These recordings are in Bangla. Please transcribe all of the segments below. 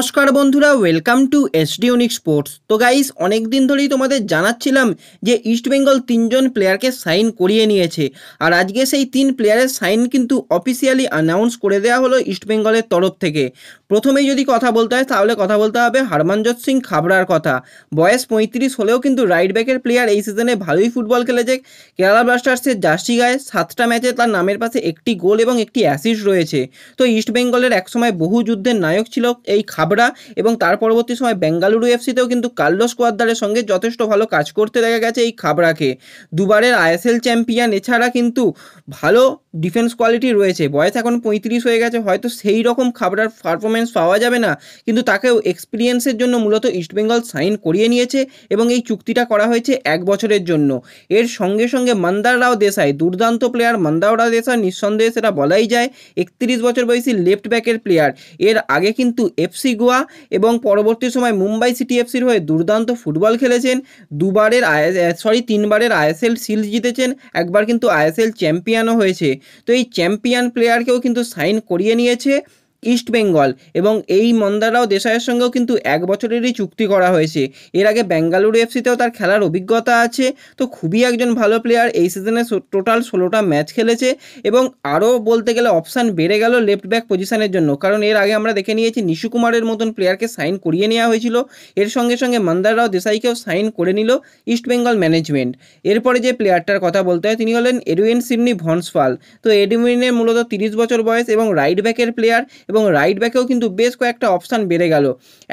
নমস্কার বন্ধুরা welcome to S unique sports তো গাইস অনেক দিন ধরেই তোমাদের জানাচ্ছিলাম যে ইস্টবেঙ্গল তিনজন প্লেয়ারকে সাইন করিয়ে নিয়েছে আর আজকে সেই তিন প্লেয়ারের সাইন কিন্তু অফিসিয়ালি অ্যানাউন্স করে দেওয়া হলো ইস্টবেঙ্গলের তরফ থেকে প্রথমেই যদি কথা বলতে হয় তাহলে কথা বলতে হবে হারমানজত সিং খাবরার কথা বয়স পঁয়ত্রিশ হলেও কিন্তু রাইট ব্যাকের প্লেয়ার এই সিজনে ভালোই ফুটবল খেলেছে কেরালা ব্লাস্টার্সের জার্সি গায়ে সাতটা ম্যাচে তার নামের পাশে একটি গোল এবং একটি অ্যাসিস্ট রয়েছে তো ইস্টবেঙ্গলের একসময় বহু যুদ্ধের নায়ক ছিল এই খাব হাবড়া এবং তার পরবর্তী সময় বেঙ্গালুরু এফসিতেও কিন্তু কার্লো কোয়াদ্দারের সঙ্গে যথেষ্ট ভালো কাজ করতে দেখা গেছে এই খাবড়াকে দুবারের আইএসএল চ্যাম্পিয়ন এছাড়া কিন্তু ভালো ডিফেন্স কোয়ালিটি রয়েছে বয়স এখন পঁয়ত্রিশ হয়ে গেছে হয়তো সেই রকম খাবড়ার পারফরমেন্স পাওয়া যাবে না কিন্তু তাকেও এক্সপিরিয়েন্সের জন্য মূলত ইস্টবেঙ্গল সাইন করিয়ে নিয়েছে এবং এই চুক্তিটা করা হয়েছে এক বছরের জন্য এর সঙ্গে সঙ্গে মন্দার রাও দেশাই দুর্দান্ত প্লেয়ার মন্দার রাও দেশাই নিঃসন্দেহে সেটা বলাই যায় একত্রিশ বছর বয়সী লেফট ব্যাকের প্লেয়ার এর আগে কিন্তু এফসি সিগুয়া এবং পরবর্তী সময় মুম্বাই সিটি এফসির হয়ে দুর্দান্ত ফুটবল খেলেছেন দুবারের আইএস সরি তিনবারের আইএসএল সিল জিতেছেন একবার কিন্তু আইএসএল চ্যাম্পিয়নও হয়েছে তো এই চ্যাম্পিয়ন প্লেয়ারকেও কিন্তু সাইন করিয়ে নিয়েছে ইস্ট বেঙ্গল এবং এই মন্দারাও দেশাইয়ের সঙ্গেও কিন্তু এক বছরেরই চুক্তি করা হয়েছে এর আগে বেঙ্গালুরু এফসিতেও তার খেলার অভিজ্ঞতা আছে তো খুবই একজন ভালো প্লেয়ার এই সিজনে টোটাল ষোলোটা ম্যাচ খেলেছে এবং আরও বলতে গেলে অপশান বেড়ে গেল লেফট ব্যাক পজিশনের জন্য কারণ এর আগে আমরা দেখে নিয়েছি নিশু কুমারের মতন প্লেয়ারকে সাইন করিয়ে নেওয়া হয়েছিল এর সঙ্গে সঙ্গে মন্দাররাও দেশাইকেও সাইন করে নিল ইস্ট বেঙ্গল ম্যানেজমেন্ট এরপরে যে প্লেয়ারটার কথা বলতে হয় তিনি হলেন এডুইন সিডনি ভনসফাল তো এডুইনের মূলত তিরিশ বছর বয়স এবং রাইট ব্যাকের প্লেয়ার এবং রাইট ব্যাকেও কিন্তু বেশ কয়েকটা অপশান বেড়ে গেল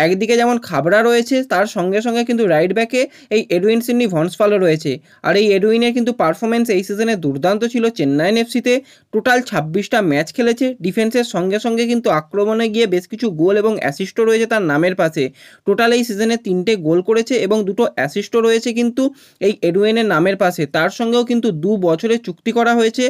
একদিকে যেমন খাবড়া রয়েছে তার সঙ্গে সঙ্গে কিন্তু রাইট ব্যাকে এই এডুইন সিডনি ভনসফালও রয়েছে আর এই এডুইনের কিন্তু পারফরমেন্স এই সিজনে দুর্দান্ত ছিল চেন্নাইন এফসিতে টোটাল ছাব্বিশটা ম্যাচ খেলেছে ডিফেন্সের সঙ্গে সঙ্গে কিন্তু আক্রমণে গিয়ে বেশ কিছু গোল এবং অ্যাসিস্টও রয়েছে তার নামের পাশে টোটাল এই সিজনে তিনটে গোল করেছে এবং দুটো অ্যাসিস্টও রয়েছে কিন্তু এই এডুইনের নামের পাশে তার সঙ্গেও কিন্তু দু বছরের চুক্তি করা হয়েছে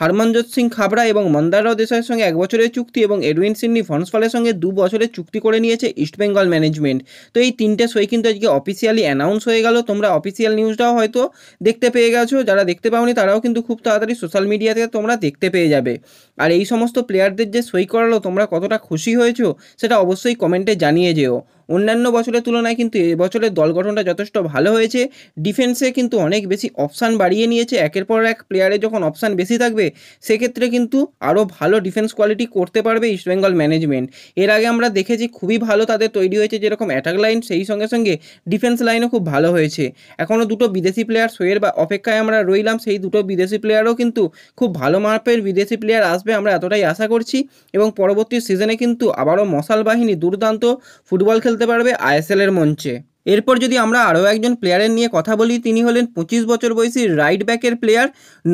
হারমনজোত সিং খাবড়া এবং মন্দারাও দেশের সঙ্গে এক বছরের চুক্তি এবং এডুইন নবীন সিন্নি ফনসফলের সঙ্গে দু বছরের চুক্তি করে নিয়েছে ইস্টবেঙ্গল ম্যানেজমেন্ট তো এই তিনটে সই কিন্তু আজকে অফিসিয়ালি অ্যানাউন্স হয়ে গেল তোমরা অফিসিয়াল নিউজটাও হয়তো দেখতে পেয়ে গেছো যারা দেখতে পাওনি তারাও কিন্তু খুব তাড়াতাড়ি সোশ্যাল মিডিয়া থেকে তোমরা দেখতে পেয়ে যাবে আর এই সমস্ত প্লেয়ারদের যে সই করালো তোমরা কতটা খুশি হয়েছো সেটা অবশ্যই কমেন্টে জানিয়ে যেও অন্যান্য বছরের তুলনায় কিন্তু এবছরের দল গঠনটা যথেষ্ট ভালো হয়েছে ডিফেন্সে কিন্তু অনেক বেশি অপশান বাড়িয়ে নিয়েছে একের পর এক প্লেয়ারে যখন অপশান বেশি থাকবে সেক্ষেত্রে কিন্তু আরও ভালো ডিফেন্স কোয়ালিটি করতে পারবে ইস্টবেঙ্গল ম্যানেজমেন্ট এর আগে আমরা দেখেছি খুবই ভালো তাদের তৈরি হয়েছে যেরকম অ্যাটাক লাইন সেই সঙ্গে সঙ্গে ডিফেন্স লাইনও খুব ভালো হয়েছে এখনও দুটো বিদেশি প্লেয়ার সোয়ের বা অপেক্ষায় আমরা রইলাম সেই দুটো বিদেশি প্লেয়ারও কিন্তু খুব ভালো মার্পের বিদেশি প্লেয়ার আসবে আমরা এতটাই আশা করছি এবং পরবর্তী সিজনে কিন্তু আবারও মশাল বাহিনী দুর্দান্ত ফুটবল খেলতে খেলতে পারবে আইএসএলের মঞ্চে এরপর যদি আমরা আরও একজন প্লেয়ারের নিয়ে কথা বলি তিনি হলেন পঁচিশ বছর বয়সী রাইট ব্যাকের প্লেয়ার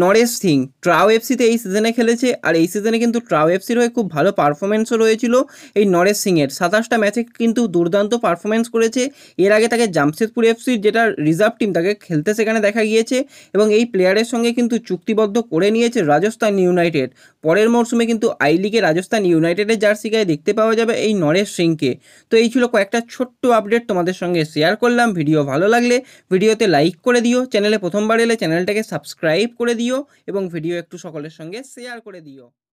নরেশ সিং ট্রাও এফসিতে এই সিজনে খেলেছে আর এই সিজনে কিন্তু ট্রাও এফসির হয়ে খুব ভালো পারফরমেন্সও রয়েছিল এই নরেশ সিংয়ের সাতাশটা ম্যাচে কিন্তু দুর্দান্ত পারফরমেন্স করেছে এর আগে তাকে জামশেদপুর এফসির যেটা রিজার্ভ টিম তাকে খেলতে সেখানে দেখা গিয়েছে এবং এই প্লেয়ারের সঙ্গে কিন্তু চুক্তিবদ্ধ করে নিয়েছে রাজস্থান ইউনাইটেড পরের মরশুমে কিন্তু আই লিগে রাজস্থান ইউনাইটেডের জার্সি গায়ে দেখতে পাওয়া যাবে এই নরেশ সিংকে তো এই ছিল কয়েকটা ছোট্ট আপডেট তোমাদের সঙ্গে শেয়ার শেয়ার করলাম ভিডিও ভালো লাগলে ভিডিওতে লাইক করে দিও চ্যানেলে প্রথমবার এলে চ্যানেলটাকে সাবস্ক্রাইব করে দিও এবং ভিডিও একটু সকলের সঙ্গে শেয়ার করে দিও